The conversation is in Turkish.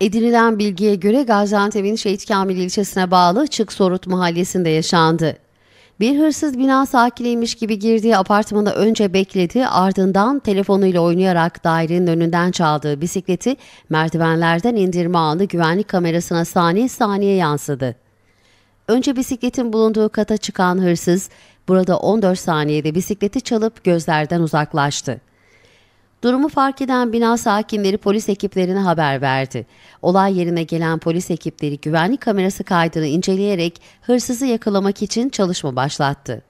Edinilen bilgiye göre Gaziantep'in Şehit Kamil ilçesine bağlı Çık Sorut mahallesinde yaşandı. Bir hırsız bina sakiniymiş gibi girdiği apartmana önce bekledi ardından telefonuyla oynayarak dairenin önünden çaldığı bisikleti merdivenlerden indirme anı güvenlik kamerasına saniye saniye yansıdı. Önce bisikletin bulunduğu kata çıkan hırsız burada 14 saniyede bisikleti çalıp gözlerden uzaklaştı. Durumu fark eden bina sakinleri polis ekiplerine haber verdi. Olay yerine gelen polis ekipleri güvenlik kamerası kaydını inceleyerek hırsızı yakalamak için çalışma başlattı.